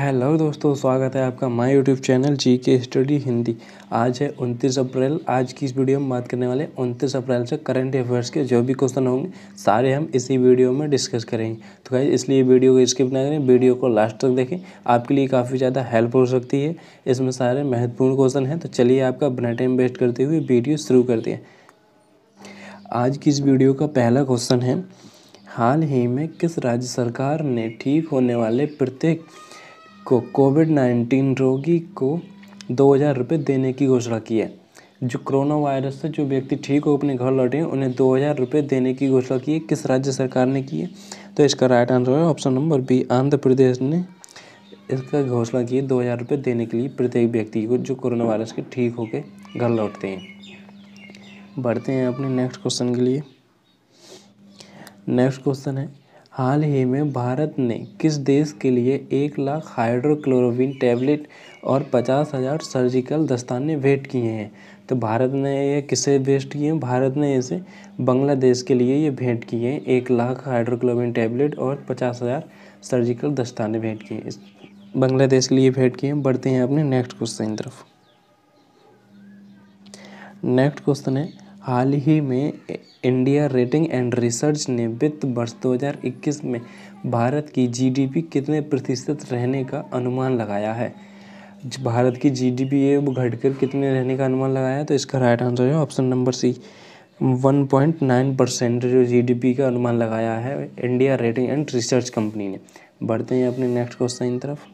hello दोस्तों स्वागत है आपका माय यूट्यूब चैनल जी के स्टडी हिंदी आज है उनतीस अप्रैल आज की इस वीडियो में बात करने वाले उनतीस अप्रैल से करंट अफेयर्स के जो भी क्वेश्चन होंगे सारे हम इसी वीडियो में डिस्कस करेंगे तो गाइज इसलिए वीडियो को स्किप ना करें वीडियो को लास्ट तक देखें आपके लिए काफ़ी ज़्यादा हेल्प हो सकती है इसमें सारे महत्वपूर्ण क्वेश्चन हैं तो चलिए आपका बिना टाइम वेस्ट करते हुए वीडियो शुरू कर दें आज की इस वीडियो का पहला क्वेश्चन है हाल ही में किस राज्य सरकार ने ठीक होने वाले प्रत्येक को कोविड नाइन्टीन रोगी को दो हज़ार रुपये देने की घोषणा की है जो कोरोना वायरस से जो व्यक्ति ठीक हो अपने घर लौटे हैं उन्हें दो हज़ार रुपये देने की घोषणा की है किस राज्य सरकार ने की है तो इसका राइट आंसर है option number B Andhra Pradesh ने इसका घोषणा की है दो हज़ार रुपये देने के लिए प्रत्येक व्यक्ति को जो कोरोना वायरस के ठीक होकर घर लौटते हैं बढ़ते हैं अपने नेक्स्ट क्वेश्चन के लिए नेक्स्ट क्वेश्चन है हाल ही में भारत ने किस देश के लिए एक लाख हाइड्रोक्लोरोविन टैबलेट और पचास हज़ार सर्जिकल दस्ताने भेंट किए हैं तो भारत ने ये किसे भेंट किए हैं भारत ने इसे बांग्लादेश के लिए ये भेंट किए हैं एक लाख हाइड्रोक्लोरोविन टैबलेट और पचास हज़ार सर्जिकल दस्ताने भेंट किए इस बांग्लादेश के लिए भेंट किए हैं बढ़ते हैं अपने नेक्स्ट क्वेश्चन तरफ नेक्स्ट क्वेश्चन है हाल ही में इंडिया रेटिंग एंड रिसर्च ने वित्त वर्ष 2021 में भारत की जीडीपी कितने प्रतिशत रहने का अनुमान लगाया है भारत की जीडीपी है वो घटकर कितने रहने का अनुमान लगाया है तो इसका राइट आंसर है ऑप्शन नंबर सी 1.9 परसेंट जो जीडीपी का अनुमान लगाया है India rating and research company ने बढ़ते हैं अपने नेक्स्ट क्वेश्चन की तरफ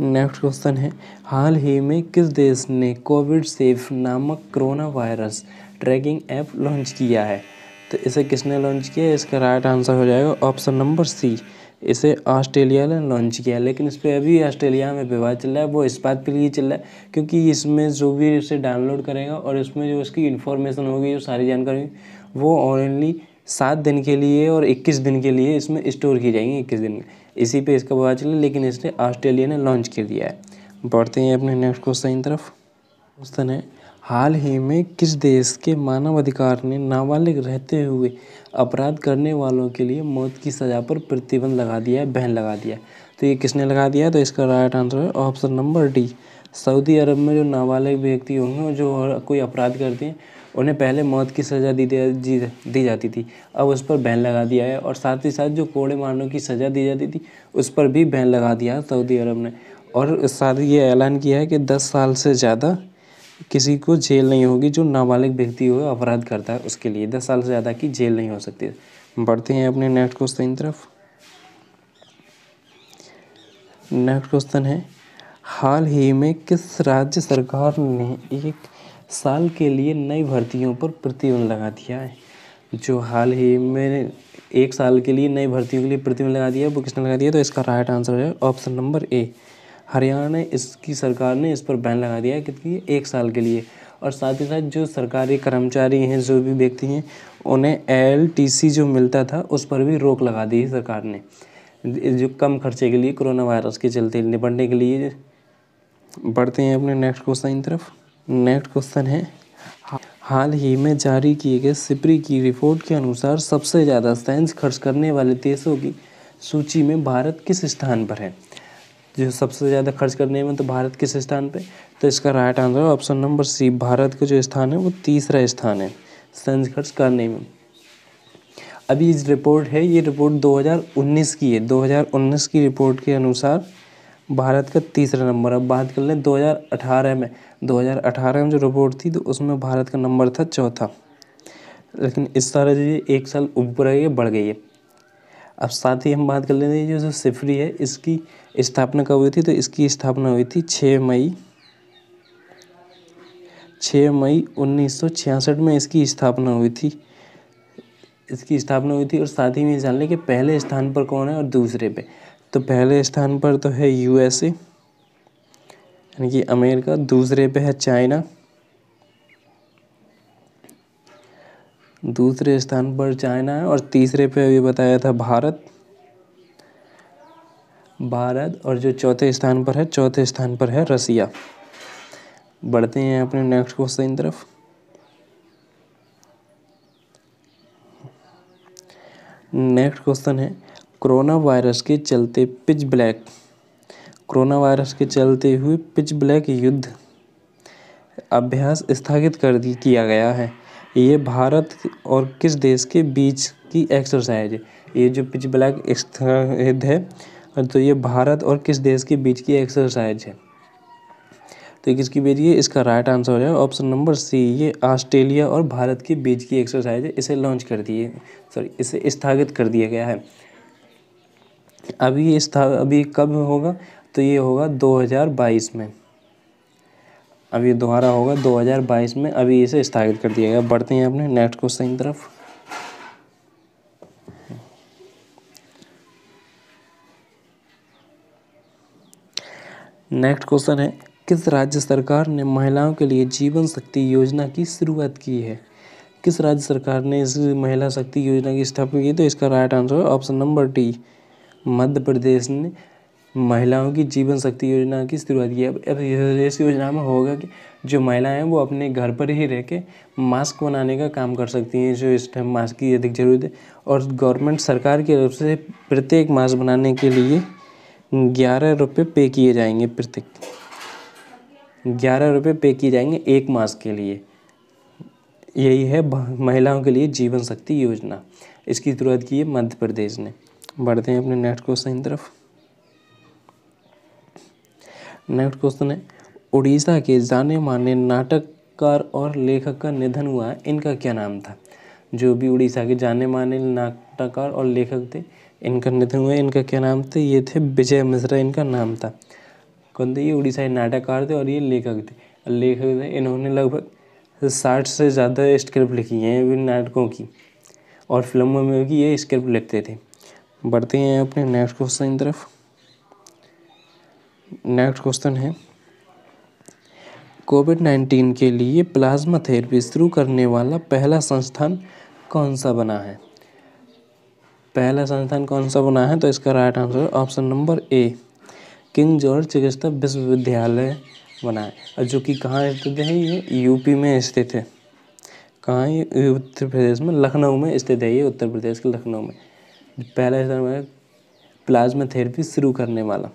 नेक्स्ट क्वेश्चन है हाल ही में किस देश ने कोविड सेफ नामक corona virus tracking app launch किया है तो इसे किसने लॉन्च किया इसका राइट आंसर हो जाएगा ऑप्शन नंबर सी इसे ऑस्ट्रेलिया ने लॉन्च किया लेकिन इस पर अभी ऑस्ट्रेलिया में विवाद चल रहा है वो इस बात के लिए चल रहा है क्योंकि इसमें जो भी इसे डाउनलोड करेगा और इसमें जो इसकी इन्फॉर्मेशन होगी जो सारी जानकारी वो ओनली सात दिन के लिए और इक्कीस दिन के लिए इसमें स्टोर की जाएंगी इक्कीस दिन में इसी पे इसका पता चले लेकिन इसने ऑस्ट्रेलिया ने लॉन्च कर दिया है बढ़ते हैं अपने नेक्स्ट क्वेश्चन की तरफ क्वेश्चन है हाल ही में किस देश के मानवाधिकार ने नाबालिग रहते हुए अपराध करने वालों के लिए मौत की सज़ा पर प्रतिबंध लगा दिया है बहन लगा दिया तो ये किसने लगा दिया तो इसका राइट आंसर है option number D Saudi Arab में जो नाबालिग व्यक्ति होंगे जो कोई अपराध करते हैं उन्हें पहले मौत की सज़ा दी दी दी जाती थी अब उस पर बैन लगा दिया है और साथ ही साथ जो कोड़े मारने की सज़ा दी जाती थी उस पर भी बैन लगा दिया सऊदी अरब ने और साथ ये ऐलान किया है कि दस साल से ज़्यादा किसी को जेल नहीं होगी जो नाबालिग व्यक्ति हो अपराध करता है उसके लिए दस साल से ज़्यादा की जेल नहीं हो सकती बढ़ते हैं अपने नेक्स्ट क्वेश्चन तरफ नेक्स्ट क्वेश्चन है हाल ही में किस राज्य सरकार ने एक साल के लिए नई भर्तियों पर प्रतिबंध लगा दिया है जो हाल ही में एक साल के लिए नई भर्तियों के लिए प्रतिबंध लगा दिया वो किसने लगा दिया तो इसका राइट आंसर है ऑप्शन नंबर ए हरियाणा इसकी सरकार ने इस पर बैन लगा दिया है क्योंकि एक साल के लिए और साथ ही साथ जो सरकारी कर्मचारी हैं जो भी व्यक्ति हैं उन्हें एल जो मिलता था उस पर भी रोक लगा दी है सरकार ने जो कम खर्चे के लिए कोरोना वायरस के चलते निपटने के लिए बढ़ते हैं अपने नेक्स्ट क्वेश्चन की तरफ नेक्स्ट क्वेश्चन है हाल ही में जारी किए गए सिपरी की रिपोर्ट के अनुसार सबसे ज़्यादा साइंस खर्च करने वाले देशों की सूची में भारत किस स्थान पर है जो सबसे ज़्यादा खर्च करने में तो भारत किस स्थान पे तो इसका राइट आंसर है ऑप्शन नंबर सी भारत का जो स्थान है वो तीसरा स्थान है साइंस खर्च करने में अभी इस रिपोर्ट है ये रिपोर्ट 2019 की है 2019 की रिपोर्ट के अनुसार भारत का तीसरा नंबर अब बात कर लें दो हज़ार अठारह में दो हज़ार अठारह में जो रोबोट थी तो उसमें भारत का नंबर था चौथा लेकिन इस तरह जो ये एक साल ऊपर आई है बढ़ गई है अब साथ ही हम बात कर लेते हैं जो सिफरी है इसकी स्थापना कब हुई थी तो इसकी स्थापना हुई थी छः मई छः मई उन्नीस में इसकी स्थापना हुई थी इसकी स्थापना हुई थी और साथ ही में जान लें कि पहले स्थान पर कौन है और दूसरे पे तो पहले स्थान पर तो है यूएसए यानी कि अमेरिका दूसरे पे है चाइना दूसरे स्थान पर चाइना है और तीसरे पे अभी बताया था भारत भारत और जो चौथे स्थान पर है चौथे स्थान पर है रसिया बढ़ते हैं अपने नेक्स्ट क्वेश्चन तरफ नेक्स्ट क्वेश्चन है कोरोना वायरस के चलते पिच ब्लैक कोरोना वायरस के चलते हुए पिच ब्लैक युद्ध अभ्यास स्थगित कर दी किया गया है ये भारत और किस देश के बीच की एक्सरसाइज है ये जो पिच ब्लैक स्थगित है तो ये भारत और किस देश के बीच की एक्सरसाइज है तो किसकी बीच ये इसका राइट आंसर हो जाएगा ऑप्शन नंबर सी ये ऑस्ट्रेलिया और भारत के बीच की एक्सरसाइज है इसे लॉन्च कर दिए सॉरी इसे स्थगित कर दिया गया है अभी स्था अभी कब होगा तो ये होगा 2022 में अब ये दोबारा होगा 2022 में अभी इसे स्थापित कर दिया गया बढ़ते हैं अपने नेक्स्ट क्वेश्चन की तरफ नेक्स्ट क्वेश्चन है किस राज्य सरकार ने महिलाओं के लिए जीवन शक्ति योजना की शुरुआत की है किस राज्य सरकार ने इस महिला शक्ति योजना की स्थापना की तो इसका right answer option number D Madhya Pradesh ने महिलाओं की जीवन शक्ति योजना की शुरुआत की अब अब इस योजना में होगा कि जो महिलाएं हैं वो अपने घर पर ही रह के मास्क बनाने का काम कर सकती हैं जो इस टाइम मास्क की अधिक ज़रूरत है और गवर्नमेंट सरकार की तरफ से प्रत्येक मास्क बनाने के लिए ग्यारह रुपये पे किए जाएंगे प्रत्येक ग्यारह रुपये पे किए जाएंगे एक मास्क के लिए यही है महिलाओं के लिए जीवन शक्ति योजना इसकी शुरुआत की है मध्य प्रदेश ने बढ़ते हैं अपने नेक्स्ट क्वेश्चन की तरफ नेक्स्ट क्वेश्चन है उड़ीसा के जाने माने नाटककार और लेखक का निधन हुआ है इनका क्या नाम था जो भी उड़ीसा के जाने माने नाटककार और लेखक थे इनका निधन हुआ इनका क्या नाम थे ये थे विजय मिश्रा इनका नाम था कौन थे ये उड़ीसा के नाटककार थे और ये लेखक थे लेखक थे इन्होंने लगभग साठ से ज़्यादा स्क्रिप्ट लिखी हैं नाटकों की और फिल्मों में भी ये स्क्रिप्ट लिखते थे बढ़ते हैं अपने नेक्स्ट क्वेश्चन की तरफ नेक्स्ट क्वेश्चन है कोविड नाइन्टीन के लिए प्लाज्मा थेरेपी शुरू करने वाला पहला संस्थान कौन सा बना है पहला संस्थान कौन सा बना है तो इसका right answer option number A King George चिकित्सा विश्वविद्यालय बना है और जो कि कहाँ स्थित है ये यूपी में स्थित है कहाँ ये उत्तर प्रदेश में लखनऊ में स्थित है ये उत्तर प्रदेश के लखनऊ में पहला टर्म प्लाज्मा थेरेपी शुरू करने वाला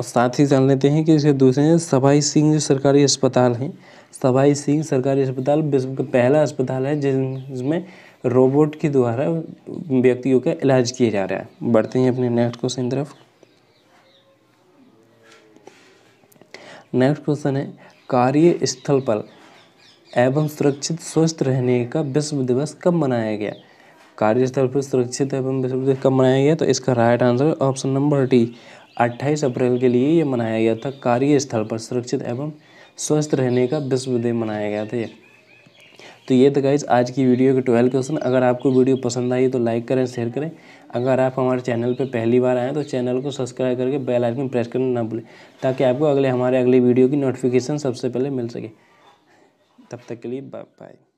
और साथ ही जान लेते हैं कि इसके दूसरे हैं सवाई सिंह जो सरकारी अस्पताल हैं सभाई सिंह सरकारी अस्पताल विश्व का पहला अस्पताल है जिसमें रोबोट के द्वारा व्यक्तियों का इलाज किया जा रहा है बढ़ते हैं अपने नेक्स्ट क्वेश्चन तरफ नेक्स्ट क्वेश्चन है कार्य स्थल पर एवं सुरक्षित स्वस्थ रहने का विश्व दिवस कब मनाया गया कार्यस्थल पर सुरक्षित एवं विश्वविद्यालय कब मनाया गया तो इसका right answer option number D 28 अप्रैल के लिए ये मनाया गया था कार्यस्थल पर सुरक्षित एवं स्वस्थ रहने का विश्व दिवस मनाया गया था ये तो ये तो गाइज आज की वीडियो के ट्वेल्व क्वेश्चन अगर आपको वीडियो पसंद आई तो लाइक करें शेयर करें अगर आप हमारे चैनल पर पहली बार आएँ तो चैनल को सब्सक्राइब करके बेल आइकन प्रेस करना ना भूलें ताकि आपको अगले हमारे अगले वीडियो की नोटिफिकेशन सबसे पहले मिल सके तब तक के लिए बाय बाय